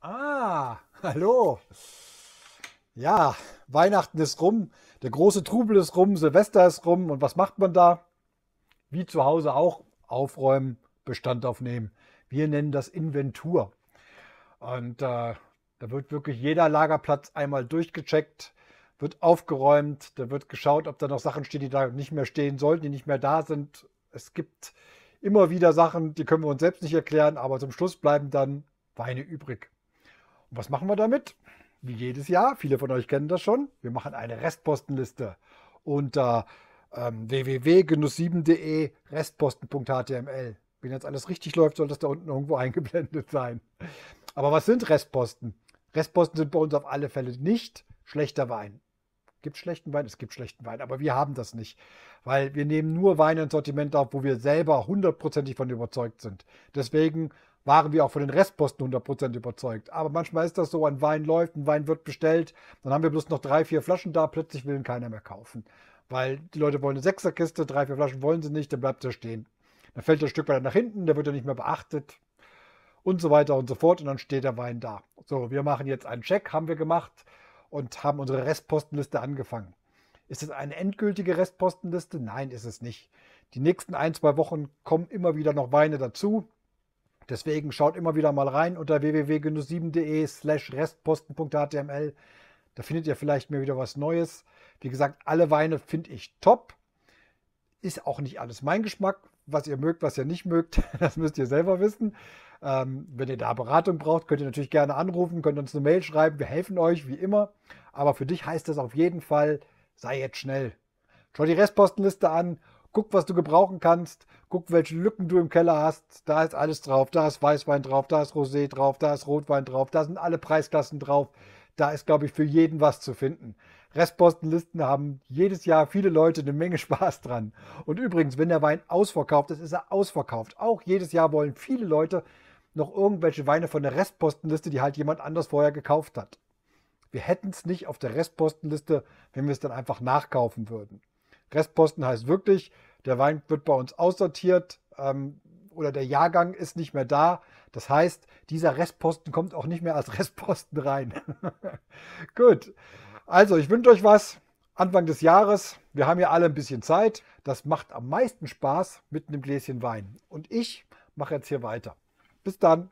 Ah, hallo. Ja, Weihnachten ist rum, der große Trubel ist rum, Silvester ist rum und was macht man da? Wie zu Hause auch, aufräumen, Bestand aufnehmen. Wir nennen das Inventur. Und äh, da wird wirklich jeder Lagerplatz einmal durchgecheckt, wird aufgeräumt, da wird geschaut, ob da noch Sachen stehen, die da nicht mehr stehen sollten, die nicht mehr da sind. Es gibt immer wieder Sachen, die können wir uns selbst nicht erklären, aber zum Schluss bleiben dann Weine übrig. Und was machen wir damit? Wie jedes Jahr, viele von euch kennen das schon, wir machen eine Restpostenliste unter ähm, www.genuss7.de restposten.html. Wenn jetzt alles richtig läuft, soll das da unten irgendwo eingeblendet sein. Aber was sind Restposten? Restposten sind bei uns auf alle Fälle nicht schlechter Wein. Gibt schlechten Wein? Es gibt schlechten Wein, aber wir haben das nicht, weil wir nehmen nur Weine ins Sortiment auf, wo wir selber hundertprozentig von überzeugt sind. Deswegen waren wir auch von den Restposten 100% überzeugt. Aber manchmal ist das so, ein Wein läuft, ein Wein wird bestellt, dann haben wir bloß noch drei, vier Flaschen da, plötzlich will ihn keiner mehr kaufen. Weil die Leute wollen eine Sechserkiste, drei, vier Flaschen wollen sie nicht, dann bleibt er stehen. Dann fällt er ein Stück weiter nach hinten, der wird ja nicht mehr beachtet und so weiter und so fort und dann steht der Wein da. So, wir machen jetzt einen Check, haben wir gemacht und haben unsere Restpostenliste angefangen. Ist es eine endgültige Restpostenliste? Nein, ist es nicht. Die nächsten ein, zwei Wochen kommen immer wieder noch Weine dazu. Deswegen schaut immer wieder mal rein unter www.genuss7.de slash restposten.html. Da findet ihr vielleicht mehr wieder was Neues. Wie gesagt, alle Weine finde ich top. Ist auch nicht alles mein Geschmack was ihr mögt, was ihr nicht mögt, das müsst ihr selber wissen. Ähm, wenn ihr da Beratung braucht, könnt ihr natürlich gerne anrufen, könnt uns eine Mail schreiben, wir helfen euch wie immer. Aber für dich heißt das auf jeden Fall, sei jetzt schnell. Schau die Restpostenliste an, guck, was du gebrauchen kannst, guck, welche Lücken du im Keller hast. Da ist alles drauf, da ist Weißwein drauf, da ist Rosé drauf, da ist Rotwein drauf, da sind alle Preisklassen drauf. Da ist, glaube ich, für jeden was zu finden. Restpostenlisten haben jedes Jahr viele Leute eine Menge Spaß dran. Und übrigens, wenn der Wein ausverkauft ist, ist er ausverkauft. Auch jedes Jahr wollen viele Leute noch irgendwelche Weine von der Restpostenliste, die halt jemand anders vorher gekauft hat. Wir hätten es nicht auf der Restpostenliste, wenn wir es dann einfach nachkaufen würden. Restposten heißt wirklich, der Wein wird bei uns aussortiert, ähm, oder der Jahrgang ist nicht mehr da. Das heißt, dieser Restposten kommt auch nicht mehr als Restposten rein. Gut. Also, ich wünsche euch was. Anfang des Jahres. Wir haben ja alle ein bisschen Zeit. Das macht am meisten Spaß mit einem Gläschen Wein. Und ich mache jetzt hier weiter. Bis dann.